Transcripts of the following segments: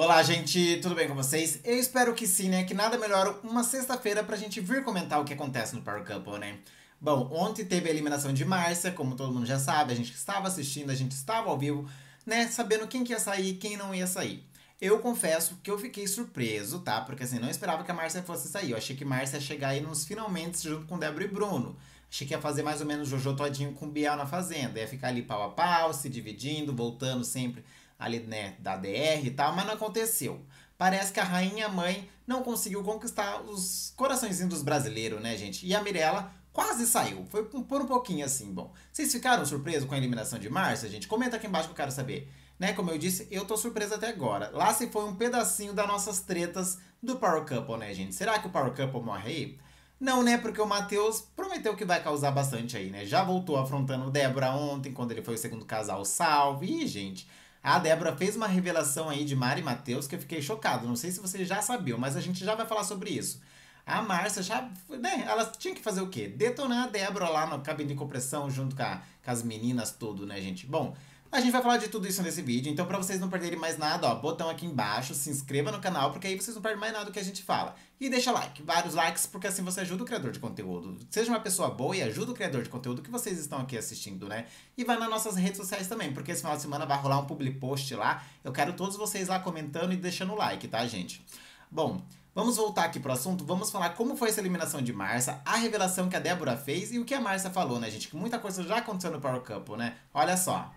Olá, gente, tudo bem com vocês? Eu espero que sim, né? Que nada melhor uma sexta-feira pra gente vir comentar o que acontece no Power Couple, né? Bom, ontem teve a eliminação de Márcia, como todo mundo já sabe, a gente estava assistindo, a gente estava ao vivo, né? Sabendo quem que ia sair e quem não ia sair. Eu confesso que eu fiquei surpreso, tá? Porque assim, não esperava que a Márcia fosse sair. Eu achei que Márcia ia chegar aí nos finalmente junto com Débora e Bruno. Achei que ia fazer mais ou menos Jojo todinho com o Bial na Fazenda. Ia ficar ali pau a pau, se dividindo, voltando sempre ali, né, da DR e tal, mas não aconteceu. Parece que a rainha mãe não conseguiu conquistar os coraçõezinhos dos brasileiros, né, gente? E a Mirella quase saiu. Foi por um pouquinho assim, bom. Vocês ficaram surpresos com a eliminação de Márcia, gente? Comenta aqui embaixo que eu quero saber. Né, como eu disse, eu tô surpresa até agora. Lá se foi um pedacinho das nossas tretas do Power Couple, né, gente? Será que o Power Couple morre aí? Não, né? Porque o Matheus prometeu que vai causar bastante aí, né? Já voltou afrontando o Débora ontem, quando ele foi o segundo casal salve. Ih, gente, a Débora fez uma revelação aí de Mari Matheus que eu fiquei chocado. Não sei se você já sabia, mas a gente já vai falar sobre isso. A Márcia já, né, ela tinha que fazer o quê? Detonar a Débora lá no cabine de compressão junto com, a, com as meninas tudo, né, gente? Bom, a gente vai falar de tudo isso nesse vídeo, então pra vocês não perderem mais nada, ó, botão aqui embaixo, se inscreva no canal, porque aí vocês não perdem mais nada do que a gente fala. E deixa like, vários likes, porque assim você ajuda o criador de conteúdo. Seja uma pessoa boa e ajuda o criador de conteúdo que vocês estão aqui assistindo, né? E vai nas nossas redes sociais também, porque esse final de semana vai rolar um public post lá. Eu quero todos vocês lá comentando e deixando o like, tá, gente? Bom, Vamos voltar aqui pro assunto, vamos falar como foi essa eliminação de Marcia, a revelação que a Débora fez e o que a Marcia falou, né, gente? Que muita coisa já aconteceu no Power Couple, né? Olha só.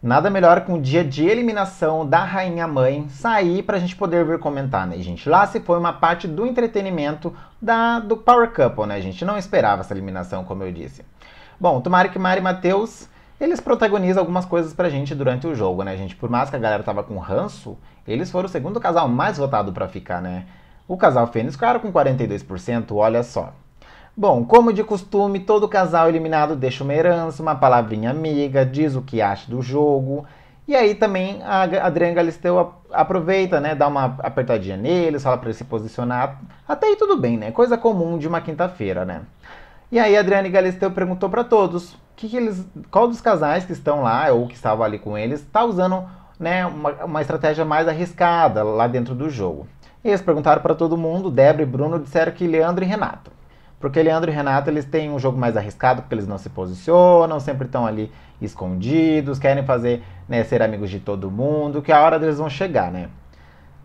Nada melhor que um dia de eliminação da Rainha Mãe sair para a gente poder vir comentar, né, gente? Lá se foi uma parte do entretenimento da, do Power Couple, né, gente? Não esperava essa eliminação, como eu disse. Bom, tomara que Mari e Matheus, eles protagonizam algumas coisas pra gente durante o jogo, né, gente? Por mais que a galera tava com ranço, eles foram o segundo casal mais votado para ficar, né? O casal Fênix, claro, com 42%, olha só. Bom, como de costume, todo casal eliminado deixa uma herança, uma palavrinha amiga, diz o que acha do jogo. E aí também a Adriana Galisteu aproveita, né, dá uma apertadinha neles, fala para ele se posicionar. Até aí tudo bem, né? Coisa comum de uma quinta-feira, né? E aí a Adriane Galisteu perguntou para todos, que, que eles, qual dos casais que estão lá ou que estavam ali com eles está usando, né, uma, uma estratégia mais arriscada lá dentro do jogo. Eles perguntaram para todo mundo, Débora e Bruno disseram que Leandro e Renato. Porque Leandro e Renato, eles têm um jogo mais arriscado, porque eles não se posicionam, sempre estão ali escondidos, querem fazer, né, ser amigos de todo mundo, que é a hora deles vão chegar, né?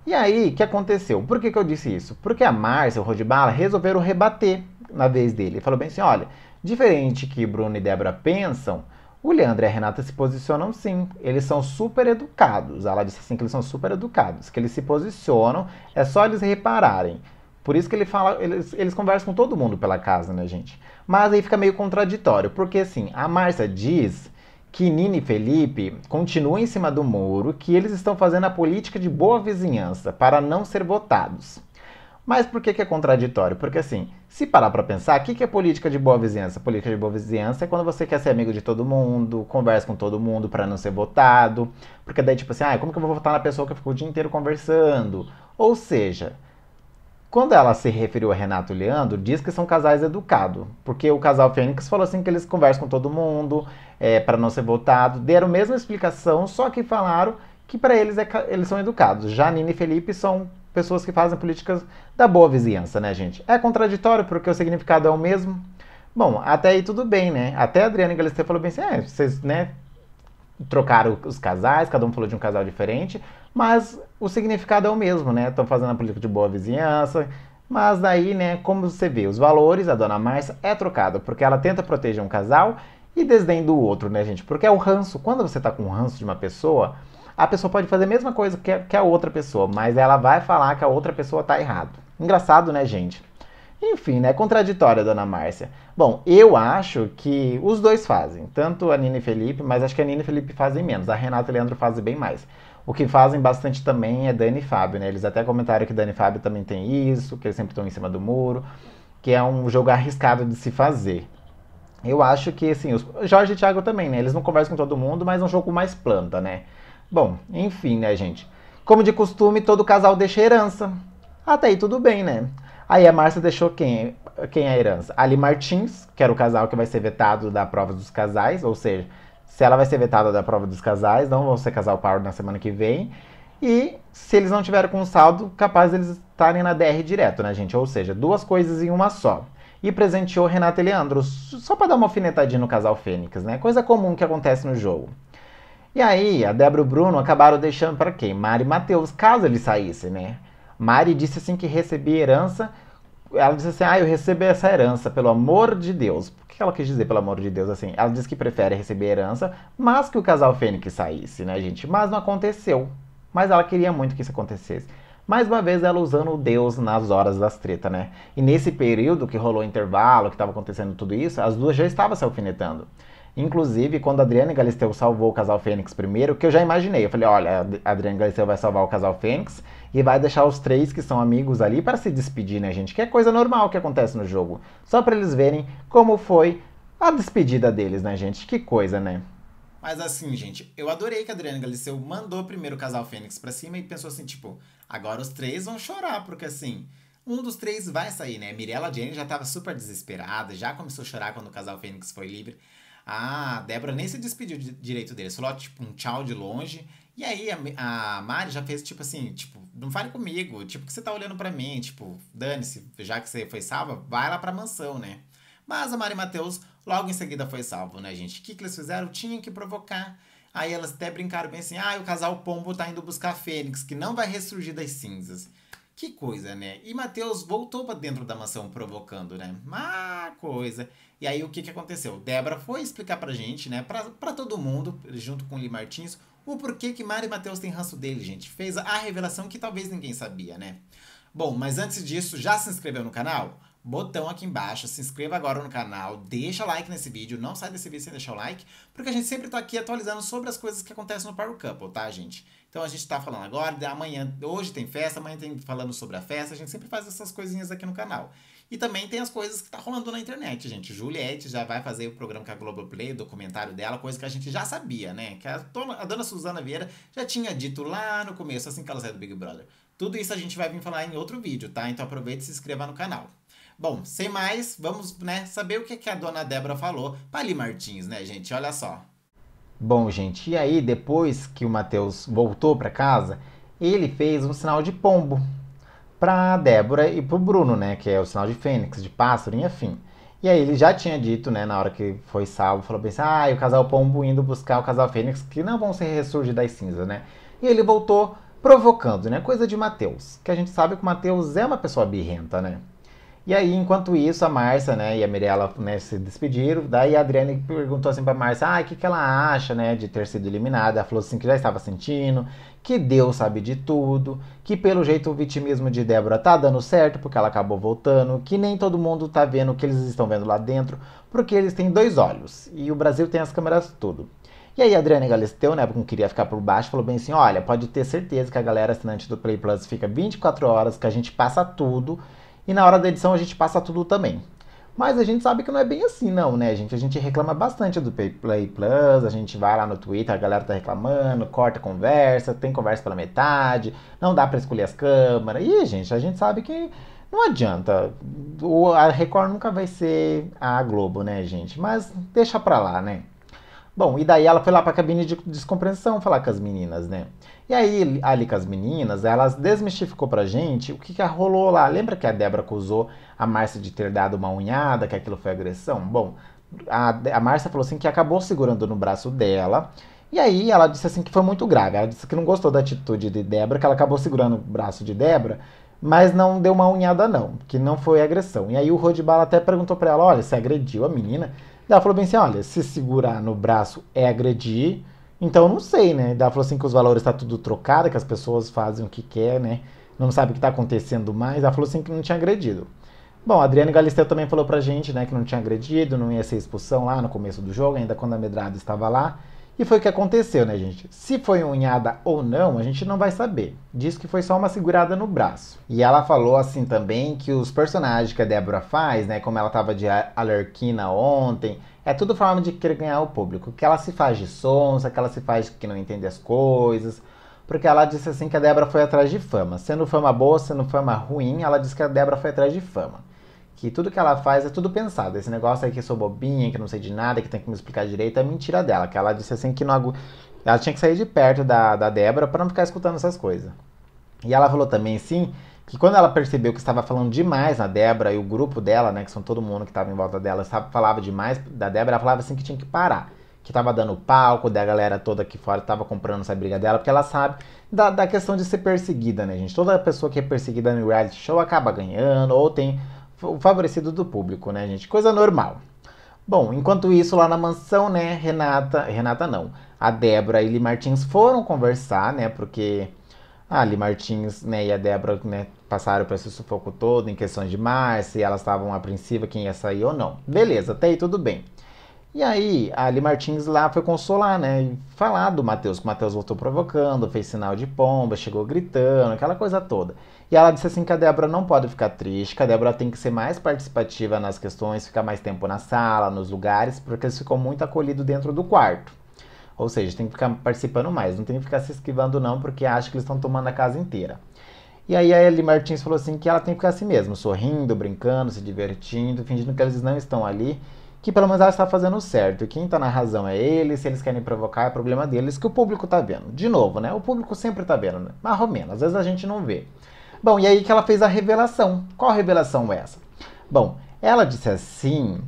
E aí, o que aconteceu? Por que, que eu disse isso? Porque a Márcia, o Rodibala, resolveram rebater na vez dele. Ele falou bem assim, olha, diferente que Bruno e Débora pensam, o Leandro e a Renata se posicionam sim. Eles são super educados. Ela disse assim que eles são super educados, que eles se posicionam, é só eles repararem. Por isso que ele fala, eles, eles conversam com todo mundo pela casa, né, gente? Mas aí fica meio contraditório, porque assim, a Márcia diz que Nina e Felipe continuam em cima do muro, que eles estão fazendo a política de boa vizinhança para não ser votados. Mas por que, que é contraditório? Porque assim, se parar para pensar, o que, que é política de boa vizinhança? Política de boa vizinhança é quando você quer ser amigo de todo mundo, conversa com todo mundo para não ser votado, porque daí tipo assim, ah, como que eu vou votar na pessoa que eu fico o dia inteiro conversando? Ou seja, quando ela se referiu a Renato e Leandro, diz que são casais educados, porque o casal Fênix falou assim que eles conversam com todo mundo é, para não ser votado, deram a mesma explicação, só que falaram que para eles é, eles são educados. Janine e Felipe são pessoas que fazem políticas da boa vizinhança, né, gente? É contraditório porque o significado é o mesmo. Bom, até aí tudo bem, né? Até a Adriana Galisteu falou bem assim, é, vocês, né, trocaram os casais, cada um falou de um casal diferente, mas o significado é o mesmo, né? Estão fazendo a política de boa vizinhança, mas daí, né, como você vê, os valores, a dona Márcia é trocada, porque ela tenta proteger um casal e desdém do outro, né, gente? Porque é o ranço. Quando você tá com o ranço de uma pessoa, a pessoa pode fazer a mesma coisa que a outra pessoa, mas ela vai falar que a outra pessoa tá errado. Engraçado, né, gente? Enfim, né? Contraditória, dona Márcia. Bom, eu acho que os dois fazem, tanto a Nina e Felipe, mas acho que a Nina e Felipe fazem menos, a Renata e Leandro fazem bem mais. O que fazem bastante também é Dani e Fábio, né? Eles até comentaram que Dani e Fábio também tem isso, que eles sempre estão em cima do muro, que é um jogo arriscado de se fazer. Eu acho que, assim, os... Jorge e Thiago também, né? Eles não conversam com todo mundo, mas é um jogo mais planta, né? Bom, enfim, né, gente? Como de costume, todo casal deixa herança. Até aí tudo bem, né? Aí a Márcia deixou quem? Quem é a herança? Ali Martins, que era o casal que vai ser vetado da prova dos casais, ou seja, se ela vai ser vetada da prova dos casais, não vão ser casal par na semana que vem. E se eles não tiverem com saldo, capaz eles estarem na DR direto, né, gente? Ou seja, duas coisas em uma só. E presenteou Renata e Leandro, só para dar uma alfinetadinha no casal Fênix, né? Coisa comum que acontece no jogo. E aí, a Débora e o Bruno acabaram deixando para quem? Mari e Matheus, caso eles saíssem, né? Mari disse assim que recebia herança ela diz assim: ah, eu recebo essa herança, pelo amor de Deus. O que ela quis dizer, pelo amor de Deus, assim? Ela diz que prefere receber herança, mas que o casal Fênix saísse, né, gente? Mas não aconteceu. Mas ela queria muito que isso acontecesse. Mais uma vez ela usando o Deus nas horas das tretas, né? E nesse período que rolou o intervalo, que estava acontecendo tudo isso, as duas já estavam se alfinetando. Inclusive, quando a Adriana Galisteu salvou o casal Fênix primeiro, que eu já imaginei. Eu falei, olha, a Adriana Galisteu vai salvar o casal Fênix e vai deixar os três que são amigos ali para se despedir, né, gente? Que é coisa normal que acontece no jogo. Só para eles verem como foi a despedida deles, né, gente? Que coisa, né? Mas assim, gente, eu adorei que a Adriana Galisteu mandou primeiro o casal Fênix pra cima e pensou assim, tipo, agora os três vão chorar, porque assim, um dos três vai sair, né? Mirella Jane já tava super desesperada, já começou a chorar quando o casal Fênix foi livre. A Débora nem se despediu de, direito deles, falou tipo um tchau de longe. E aí a, a Mari já fez tipo assim, tipo, não fale comigo, tipo, que você tá olhando para mim, tipo, dane-se, já que você foi salva, vai lá pra mansão, né? Mas a Mari Matheus logo em seguida foi salvo, né, gente? O que, que eles fizeram? tinha que provocar. Aí elas até brincaram bem assim: ah, o casal Pombo tá indo buscar a Fênix, que não vai ressurgir das cinzas. Que coisa, né? E Mateus voltou para dentro da mansão provocando, né? Má coisa. E aí o que, que aconteceu? Débora foi explicar pra gente, né? Pra, pra todo mundo, junto com o Lee Martins, o porquê que Mari e Mateus têm ranço dele, gente. Fez a revelação que talvez ninguém sabia, né? Bom, mas antes disso, já se inscreveu no canal? botão aqui embaixo, se inscreva agora no canal, deixa like nesse vídeo, não sai desse vídeo sem deixar o like, porque a gente sempre tá aqui atualizando sobre as coisas que acontecem no Power Couple, tá, gente? Então a gente tá falando agora, amanhã, hoje tem festa, amanhã tem falando sobre a festa, a gente sempre faz essas coisinhas aqui no canal. E também tem as coisas que tá rolando na internet, gente. Juliette já vai fazer o programa com a Globoplay, o documentário dela, coisa que a gente já sabia, né? Que a, dona, a dona Suzana Vieira já tinha dito lá no começo, assim que ela saiu do Big Brother. Tudo isso a gente vai vir falar em outro vídeo, tá? Então aproveita e se inscreva no canal. Bom, sem mais, vamos né, saber o que, que a dona Débora falou para Ali Martins, né, gente? Olha só. Bom, gente, e aí depois que o Matheus voltou para casa, ele fez um sinal de pombo para Débora e para o Bruno, né, que é o sinal de fênix, de pássaro, enfim. E aí ele já tinha dito, né, na hora que foi salvo, falou assim, ah, o casal pombo indo buscar o casal fênix, que não vão se ressurgir das cinzas, né? E ele voltou provocando, né, coisa de Matheus, que a gente sabe que o Matheus é uma pessoa birrenta, né? E aí, enquanto isso, a Marcia, né, e a Mirella né, se despediram. Daí a Adriane perguntou assim pra Marcia, ah, o que, que ela acha né, de ter sido eliminada? Ela falou assim que já estava sentindo, que Deus sabe de tudo, que pelo jeito o vitimismo de Débora tá dando certo porque ela acabou voltando, que nem todo mundo tá vendo o que eles estão vendo lá dentro, porque eles têm dois olhos e o Brasil tem as câmeras tudo. E aí a Adriane Galisteu, né, porque queria ficar por baixo, falou bem assim: olha, pode ter certeza que a galera assinante do Play Plus fica 24 horas, que a gente passa tudo e na hora da edição a gente passa tudo também. Mas a gente sabe que não é bem assim, não, né, gente? A gente reclama bastante do Play Plus, a gente vai lá no Twitter, a galera tá reclamando, corta a conversa, tem conversa pela metade, não dá para escolher as câmeras. E, gente, a gente sabe que não adianta. A Record nunca vai ser a Globo, né, gente? Mas deixa pra lá, né? Bom, e daí ela foi lá para a cabine de descompreensão falar com as meninas, né? E aí, ali com as meninas, elas desmistificou pra gente o que, que rolou lá. Lembra que a Débora acusou a Márcia de ter dado uma unhada, que aquilo foi agressão? Bom, a, a Márcia falou assim que acabou segurando no braço dela. E aí ela disse assim que foi muito grave. Ela disse que não gostou da atitude de Débora, que ela acabou segurando o braço de Débora, mas não deu uma unhada não, que não foi agressão. E aí o Rodibala até perguntou para ela, olha, você agrediu a menina? ela falou bem assim: olha, se segurar no braço é agredir, então não sei, né? ela falou assim que os valores tá tudo trocado, que as pessoas fazem o que quer, né? Não sabe o que está acontecendo mais. Ela falou assim que não tinha agredido. Bom, a Adriane Galisteu também falou pra gente, né, que não tinha agredido, não ia ser expulsão lá no começo do jogo, ainda quando a Medrado estava lá. E foi o que aconteceu, né, gente? Se foi unhada ou não, a gente não vai saber. Diz que foi só uma segurada no braço. E ela falou assim também que os personagens que a Débora faz, né, como ela tava de alerquina ontem, é tudo forma de querer ganhar o público. Que ela se faz de sonsa, que ela se faz que não entende as coisas. Porque ela disse assim que a Débora foi atrás de fama. Sendo fama boa, sendo fama ruim, ela disse que a Débora foi atrás de fama que tudo que ela faz é tudo pensado. Esse negócio aí que eu sou bobinha, que não sei de nada, que tem que me explicar direito, é mentira dela. Que ela disse assim que não agu... ela tinha que sair de perto da, da Débora para não ficar escutando essas coisas. E ela falou também, sim, que quando ela percebeu que estava falando demais na Débora e o grupo dela, né, que são todo mundo que estava em volta dela, falava demais da Débora, ela falava assim que tinha que parar. Que estava dando palco, da galera toda aqui fora estava comprando essa briga dela, porque ela sabe da, da questão de ser perseguida, né, gente? Toda pessoa que é perseguida no reality show acaba ganhando, ou tem o favorecido do público, né, gente? Coisa normal. Bom, enquanto isso, lá na mansão, né, Renata. Renata não. A Débora e Li Martins foram conversar, né? Porque a Li Martins né, e a Débora né, passaram por esse sufoco todo em questões de Márcia e elas estavam apreensivas quem ia sair ou não. Beleza, até aí tudo bem. E aí, a Ali Martins lá foi consolar, né? falar do Matheus, que o Matheus voltou provocando, fez sinal de pomba, chegou gritando, aquela coisa toda. E ela disse assim que a Débora não pode ficar triste, que a Débora tem que ser mais participativa nas questões, ficar mais tempo na sala, nos lugares, porque eles ficam muito acolhidos dentro do quarto. Ou seja, tem que ficar participando mais, não tem que ficar se esquivando não, porque acha que eles estão tomando a casa inteira. E aí a Eli Martins falou assim que ela tem que ficar assim mesmo, sorrindo, brincando, se divertindo, fingindo que eles não estão ali que pelo menos ela está fazendo certo. Quem está na razão é eles, se eles querem provocar, é problema deles, que o público está vendo. De novo, né? O público sempre está vendo, né? Mais menos, às vezes a gente não vê. Bom, e aí que ela fez a revelação. Qual revelação é essa? Bom, ela disse assim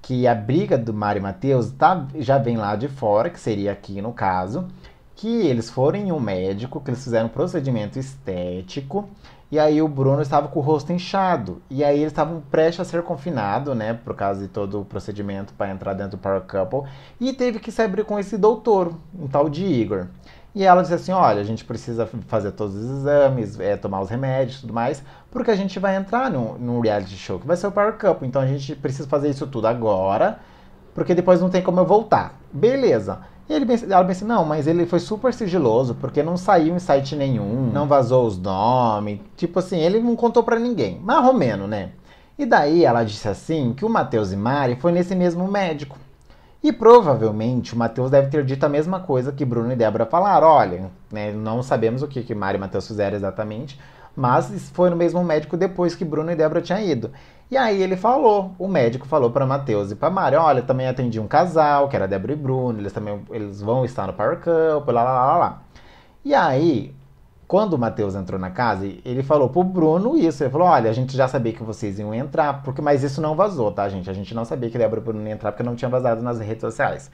que a briga do Mário e Matheus tá, já vem lá de fora, que seria aqui no caso, que eles foram em um médico, que eles fizeram um procedimento estético e aí o Bruno estava com o rosto inchado. E aí eles estavam prestes a ser confinado, né? Por causa de todo o procedimento para entrar dentro do Power Couple. E teve que se abrir com esse doutor, um tal de Igor. E ela disse assim: olha, a gente precisa fazer todos os exames, é, tomar os remédios e tudo mais, porque a gente vai entrar num, num reality show que vai ser o Power Couple. Então a gente precisa fazer isso tudo agora, porque depois não tem como eu voltar. Beleza. E ele pensa, ela pensa, não, mas ele foi super sigiloso, porque não saiu em site nenhum, não vazou os nomes, tipo assim, ele não contou para ninguém, mas romeno, né? E daí ela disse assim que o Matheus e Mari foi nesse mesmo médico. E provavelmente o Matheus deve ter dito a mesma coisa que Bruno e Débora falaram. Olha, né, não sabemos o que, que Mari e Matheus fizeram exatamente, mas foi no mesmo médico depois que Bruno e Débora tinham ido. E aí ele falou, o médico falou para Matheus e para Mário, olha, também atendi um casal, que era Débora e Bruno, eles também eles vão estar no Power Camp, lá, lá, lá, lá. E aí, quando o Matheus entrou na casa, ele falou pro Bruno isso, ele falou, olha, a gente já sabia que vocês iam entrar, porque mas isso não vazou, tá, gente? A gente não sabia que Débora e Bruno iam entrar, porque não tinha vazado nas redes sociais.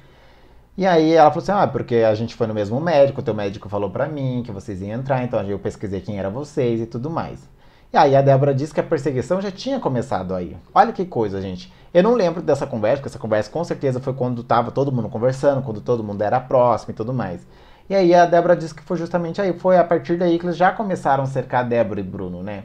E aí ela falou assim: ah, porque a gente foi no mesmo médico, o teu médico falou para mim que vocês iam entrar, então eu pesquisei quem era vocês e tudo mais. E aí a Débora disse que a perseguição já tinha começado aí. Olha que coisa, gente. Eu não lembro dessa conversa, porque essa conversa com certeza foi quando tava todo mundo conversando, quando todo mundo era próximo e tudo mais. E aí a Débora disse que foi justamente aí, foi a partir daí que eles já começaram a cercar a Débora e Bruno, né?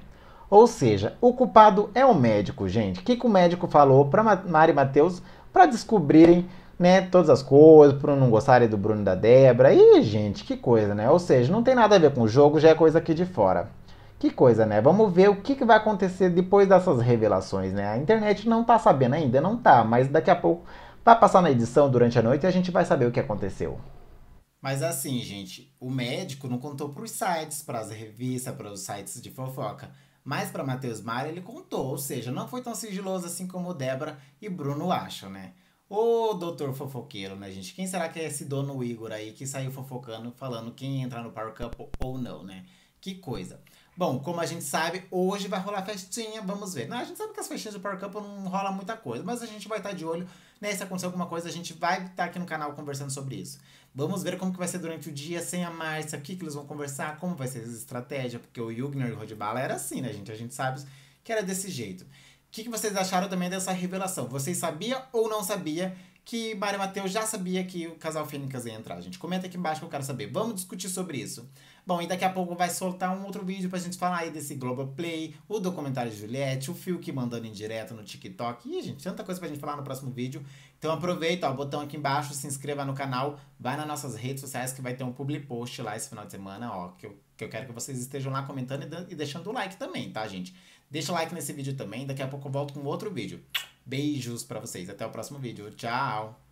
Ou seja, o culpado é o médico, gente. O que, que o médico falou para Mari Matheus para descobrirem né, todas as coisas, por não gostarem do Bruno e da Débora. Ih, gente, que coisa, né? Ou seja, não tem nada a ver com o jogo, já é coisa aqui de fora. Que coisa, né? Vamos ver o que, que vai acontecer depois dessas revelações, né? A internet não tá sabendo ainda, não tá, mas daqui a pouco vai passar na edição durante a noite e a gente vai saber o que aconteceu. Mas assim, gente, o médico não contou pros sites, pras revistas, pros sites de fofoca. Mas para Matheus Mara ele contou, ou seja, não foi tão sigiloso assim como Débora e Bruno acham, né? Ô, doutor fofoqueiro, né, gente? Quem será que é esse dono Igor aí que saiu fofocando, falando quem entrar no Power Cup ou não, né? Que coisa. Bom, como a gente sabe, hoje vai rolar festinha, vamos ver. Não, a gente sabe que as festinhas do Power Cup não rola muita coisa, mas a gente vai estar tá de olho, né? Se acontecer alguma coisa, a gente vai estar tá aqui no canal conversando sobre isso. Vamos ver como que vai ser durante o dia, sem a Márcia, o que, que eles vão conversar, como vai ser a estratégia, porque o Yugner e o Rodbala era assim, né, gente? A gente sabe que era desse jeito que, que vocês acharam também dessa revelação? Vocês sabiam ou não sabiam que Mário Mateus já sabia que o casal Fênix ia entrar, gente? Comenta aqui embaixo que eu quero saber. Vamos discutir sobre isso. Bom, e daqui a pouco vai soltar um outro vídeo pra gente falar aí desse Globoplay, o documentário de Juliette, o Fiuk mandando em direto no TikTok. Ih, gente, tanta coisa pra gente falar no próximo vídeo. Então aproveita, ó, o botão aqui embaixo, se inscreva no canal, vai nas nossas redes sociais que vai ter um public post lá esse final de semana, ó, que eu, que eu quero que vocês estejam lá comentando e, e deixando o like também, tá, gente? Deixa o like nesse vídeo também. Daqui a pouco eu volto com outro vídeo. Beijos para vocês. Até o próximo vídeo. Tchau!